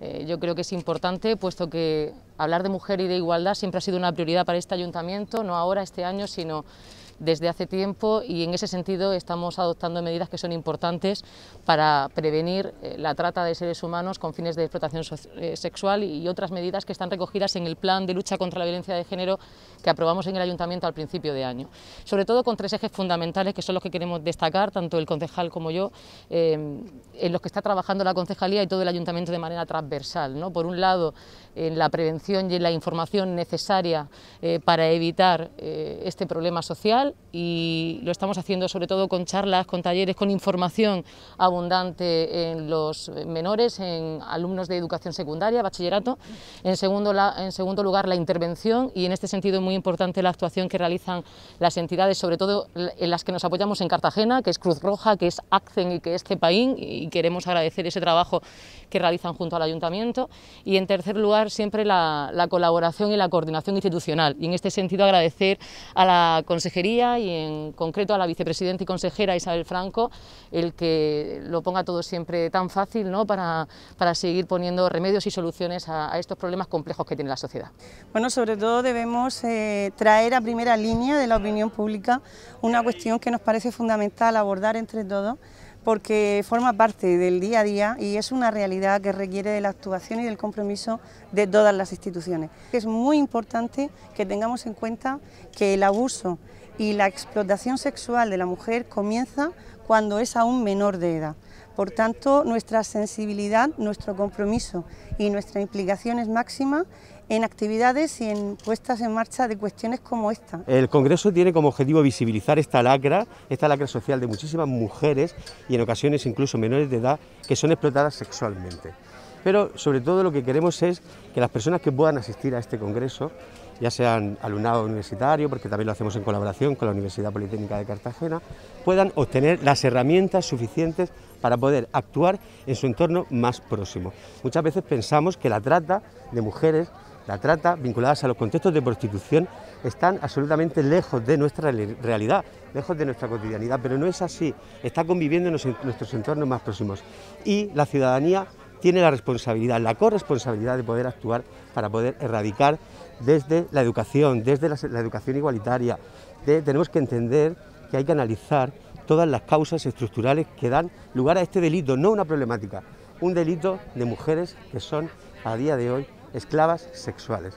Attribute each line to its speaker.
Speaker 1: Eh, yo creo que es importante, puesto que hablar de mujer y de igualdad siempre ha sido una prioridad para este ayuntamiento, no ahora, este año, sino desde hace tiempo y en ese sentido estamos adoptando medidas que son importantes para prevenir eh, la trata de seres humanos con fines de explotación eh, sexual y otras medidas que están recogidas en el plan de lucha contra la violencia de género que aprobamos en el ayuntamiento al principio de año. Sobre todo con tres ejes fundamentales que son los que queremos destacar, tanto el concejal como yo, eh, en los que está trabajando la concejalía y todo el ayuntamiento de manera transversal. ¿no? Por un lado, en la prevención y en la información necesaria para evitar este problema social, y lo estamos haciendo sobre todo con charlas, con talleres, con información abundante en los menores, en alumnos de educación secundaria, bachillerato. En segundo, en segundo lugar, la intervención y en este sentido muy importante la actuación que realizan las entidades, sobre todo en las que nos apoyamos en Cartagena, que es Cruz Roja, que es ACCEN y que es CEPAIN y queremos agradecer ese trabajo que realizan junto al ayuntamiento. Y en tercer lugar, siempre la colaboración y la coordinación institucional. Y en este sentido agradecer a la consejería y en concreto a la vicepresidenta y consejera Isabel Franco, el que lo ponga todo siempre tan fácil ¿no? para, seguir poniendo remedios y soluciones a, estos problemas complejos que tiene la sociedad. Bueno, sobre
Speaker 2: todo debemos eh, traer a primera línea de la opinión pública una cuestión que nos parece fundamental abordar entre todos porque forma parte del día a día y es una realidad que requiere de la actuación y del compromiso de todas las instituciones. Es muy importante que tengamos en cuenta que el abuso y la explotación sexual de la mujer comienza cuando es aún menor de edad. Por tanto, nuestra sensibilidad, nuestro compromiso y nuestra implicación es máxima en actividades y en puestas en marcha de cuestiones como esta.
Speaker 3: El Congreso tiene como objetivo visibilizar esta lacra, esta lacra social de muchísimas mujeres y en ocasiones incluso menores de edad que son explotadas sexualmente. Pero sobre todo lo que queremos es que las personas que puedan asistir a este Congreso, ya sean alumnado universitario, porque también lo hacemos en colaboración con la Universidad Politécnica de Cartagena, puedan obtener las herramientas suficientes para poder actuar en su entorno más próximo. Muchas veces pensamos que la trata de mujeres, la trata vinculadas a los contextos de prostitución, están absolutamente lejos de nuestra realidad, lejos de nuestra cotidianidad, pero no es así, está conviviendo en nuestros entornos más próximos. Y la ciudadanía tiene la responsabilidad, la corresponsabilidad de poder actuar para poder erradicar desde la educación, desde la, educación igualitaria. tenemos que entender que hay que analizar todas las causas estructurales que dan lugar a este delito, no una problemática, un delito de mujeres que son a día de hoy esclavas sexuales.